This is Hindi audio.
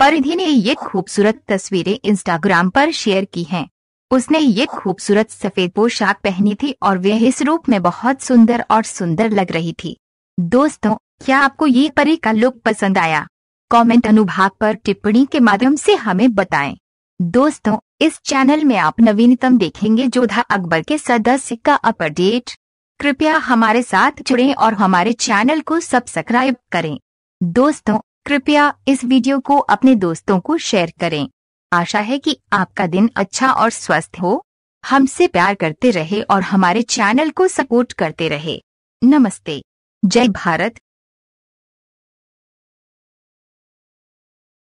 परिधि ने ये खूबसूरत तस्वीरें इंस्टाग्राम पर शेयर की हैं। उसने ये खूबसूरत सफेद पोशाक पहनी थी और वह इस रूप में बहुत सुंदर और सुंदर लग रही थी दोस्तों क्या आपको ये परी का लुक पसंद आया कमेंट अनुभाग पर टिप्पणी के माध्यम से हमें बताएं। दोस्तों इस चैनल में आप नवीनतम देखेंगे जोधा अकबर के सदस्य का अपडेट कृपया हमारे साथ जुड़ें और हमारे चैनल को सब्सक्राइब करें दोस्तों कृपया इस वीडियो को अपने दोस्तों को शेयर करें आशा है कि आपका दिन अच्छा और स्वस्थ हो हमसे प्यार करते रहे और हमारे चैनल को सपोर्ट करते रहे नमस्ते जय भारत